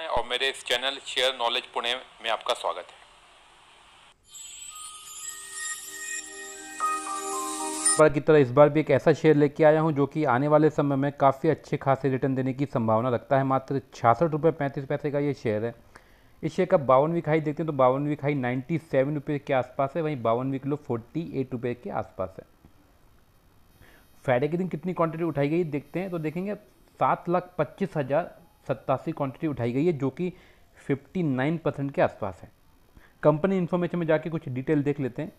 है और मेरे इस चैनल शेयर नॉलेज पुणे में आपका स्वागत है बार की तरह इस बार भी एक ऐसा शेयर लेके आया हूं जो कि आने वाले समय में काफ़ी अच्छे खासे रिटर्न देने की संभावना रखता है मात्र छियासठ रुपये पैंतीस पैसे का ये शेयर है इस शेयर का बावन वीक हाई देखते हैं तो बावन वीक हाई नाइन्टी सेवन रुपये के आसपास है वहीं बावन वीक लो फोर्टी एट रुपये के आसपास है फ्राइडे के दिन कितनी क्वांटिटी उठाई गई देखते हैं तो देखेंगे सात लाख पच्चीस हज़ार सत्तासी क्वांटिटी उठाई गई है जो कि 59 परसेंट के आसपास है कंपनी इन्फॉर्मेशन में जाके कुछ डिटेल देख लेते हैं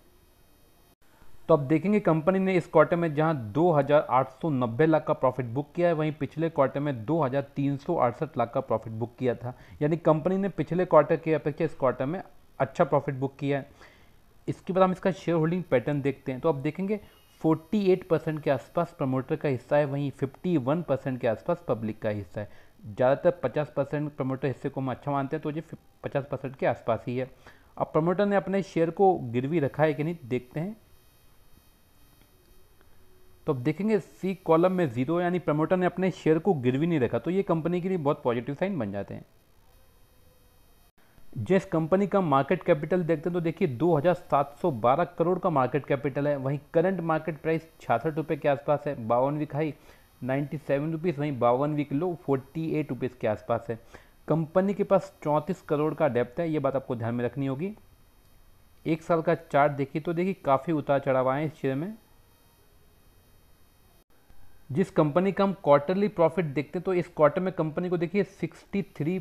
तो अब देखेंगे कंपनी ने इस क्वार्टर में जहां 2,890 लाख का प्रॉफिट बुक किया है वहीं पिछले क्वार्टर में दो लाख का प्रॉफिट बुक किया था यानी कंपनी ने पिछले क्वार्टर की अपेक्षा इस क्वार्टर में अच्छा प्रॉफिट बुक किया है इसके बाद हम इसका शेयर होल्डिंग पैटर्न देखते हैं तो आप देखेंगे 48 परसेंट के आसपास प्रमोटर का हिस्सा है वहीं 51 परसेंट के आसपास पब्लिक का हिस्सा है ज़्यादातर 50 परसेंट प्रमोटर हिस्से को हम अच्छा मानते हैं तो ये 50 परसेंट के आसपास ही है अब प्रमोटर ने अपने शेयर को गिरवी रखा है कि नहीं देखते हैं तो अब देखेंगे सी कॉलम में ज़ीरो यानी प्रमोटर ने अपने शेयर को गिरवी नहीं रखा तो ये कंपनी के लिए बहुत पॉजिटिव साइन बन जाते हैं जिस कंपनी का मार्केट कैपिटल देखते हैं तो देखिए 2712 करोड़ का मार्केट कैपिटल है वहीं करंट मार्केट प्राइस छियासठ रुपये के आसपास है बावन विखाई नाइन्टी सेवन रुपीज़ वहीं बावनवी किलो फोर्टी एट रुपीज़ के आसपास है कंपनी के पास चौंतीस करोड़ का डेप्थ है ये बात आपको ध्यान में रखनी होगी एक साल का चार्ट देखिए तो देखिए काफ़ी उतार चढ़ाव आए इस शेयर में जिस कंपनी का हम क्वार्टरली प्रॉफिट देखते हैं तो इस क्वार्टर में कंपनी को देखिए 63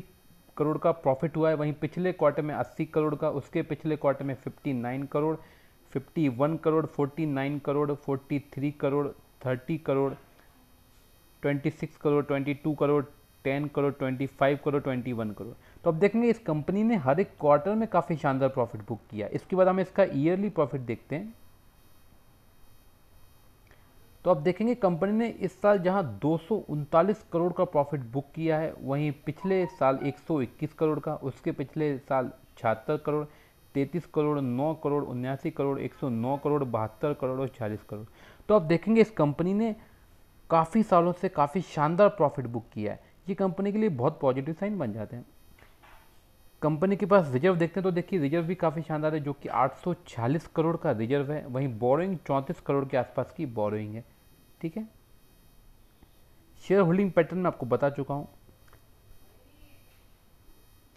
करोड़ का प्रॉफिट हुआ है वहीं पिछले क्वार्टर में 80 करोड़ का उसके पिछले क्वार्टर में 59 crore 51 crore 49 crore 43 crore 30 crore twenty six crore twenty two crore ten crore twenty five crore twenty one crore तो अब देखेंगे इस कंपनी ने हर एक क्वार्टर में काफ़ी शानदार प्रॉफिट बुक किया इसके बाद हम इसका ईयरली प्रॉफिट देखते हैं तो अब देखेंगे कंपनी ने इस साल जहां दो करोड़ का प्रॉफिट बुक किया है वहीं पिछले साल 121 करोड़ का उसके पिछले साल छिहत्तर करोड़ 33 करोड़ 9 करोड़ उन्यासी करोड़ 109 करोड़ बहत्तर करोड़ और छियालीस करोड़ तो अब देखेंगे इस कंपनी ने काफ़ी सालों से काफ़ी शानदार प्रॉफिट बुक किया है ये कंपनी के लिए बहुत पॉजिटिव साइन बन जाते हैं कंपनी के पास रिजर्व देखते हैं तो देखिए रिजर्व भी काफ़ी शानदार है जो कि 840 करोड़ का रिजर्व है वहीं बोरोइंग 34 करोड़ के आसपास की बोरोइंग है ठीक है शेयर होल्डिंग पैटर्न में आपको बता चुका हूँ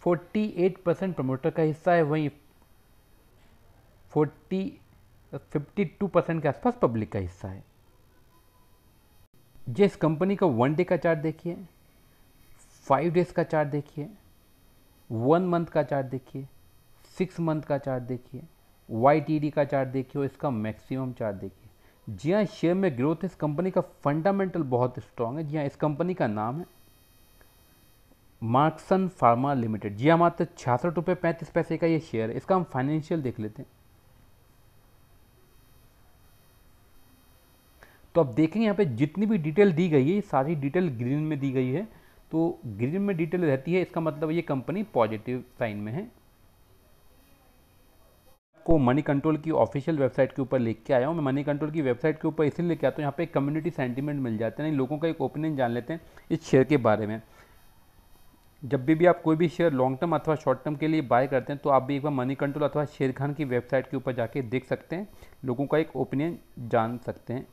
48 परसेंट प्रमोटर का हिस्सा है वहीं 40 52 परसेंट के आसपास पब्लिक का हिस्सा है जिस इस कंपनी का वन डे का चार्ट देखिए फाइव डेज का चार्ट देखिए वन मंथ का चार्ट देखिए सिक्स मंथ का चार्ट देखिए वाई का चार्ट देखिए और इसका मैक्सिमम चार्ट देखिए जी हाँ शेयर में ग्रोथ इस कंपनी का फंडामेंटल बहुत स्ट्रांग है जी हाँ इस कंपनी का नाम है मार्क्सन फार्मा लिमिटेड जी हाँ मात्र छियासठ रुपये पैंतीस पैसे का ये शेयर है इसका हम फाइनेंशियल देख लेते हैं तो आप देखेंगे यहाँ पे जितनी भी डिटेल दी गई है सारी डिटेल ग्रीन में दी गई है तो ग्रीन में डिटेल रहती है इसका मतलब ये कंपनी पॉजिटिव साइन में है आपको मनी कंट्रोल की ऑफिशियल वेबसाइट के ऊपर लेके आया हूँ मैं मनी कंट्रोल की वेबसाइट के ऊपर इसलिए लेके आता हूँ यहाँ पे कम्युनिटी सेंटीमेंट मिल जाते हैं लोगों का एक ओपिनियन जान लेते हैं इस शेयर के बारे में जब भी भी आप कोई भी शेयर लॉन्ग टर्म अथवा शॉर्ट टर्म के लिए बाय करते हैं तो आप भी एक बार मनी कंट्रोल अथवा शेयर खान की वेबसाइट के ऊपर जाके देख सकते हैं लोगों का एक ओपिनियन जान सकते हैं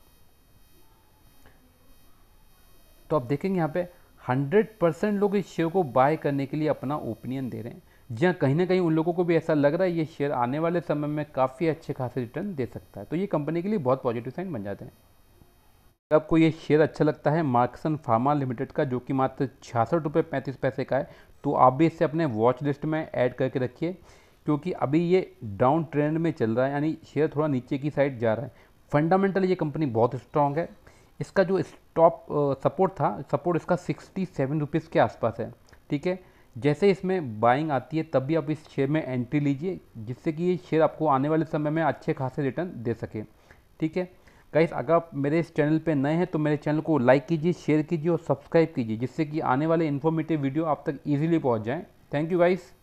तो आप देखेंगे यहाँ पे 100 परसेंट लोग इस शेयर को बाय करने के लिए अपना ओपिनियन दे रहे हैं जी हाँ कहीं ना कहीं उन लोगों को भी ऐसा लग रहा है ये शेयर आने वाले समय में काफ़ी अच्छे खासे रिटर्न दे सकता है तो ये कंपनी के लिए बहुत पॉजिटिव साइन बन जाते हैं आपको ये शेयर अच्छा लगता है मार्क्सन फार्मा लिमिटेड का जो कि मात्र छियासठ रुपये पैंतीस पैसे का है तो आप भी इसे अपने वॉच लिस्ट में ऐड करके रखिए क्योंकि अभी ये डाउन ट्रेंड में चल रहा है यानी शेयर थोड़ा नीचे की साइड जा रहा है फंडामेंटल ये कंपनी बहुत स्ट्रांग है इसका जो टॉप सपोर्ट था सपोर्ट इसका सिक्सटी सेवन रुपीज़ के आसपास है ठीक है जैसे इसमें बाइंग आती है तब भी आप इस शेयर में एंट्री लीजिए जिससे कि ये शेयर आपको आने वाले समय में अच्छे खासे रिटर्न दे सके ठीक है गाइस अगर आप मेरे इस चैनल पे नए हैं तो मेरे चैनल को लाइक कीजिए शेयर कीजिए और सब्सक्राइब कीजिए जिससे कि आने वाले इन्फॉर्मेटिव वीडियो आप तक इजीली पहुंच जाएं थैंक यू गाइज़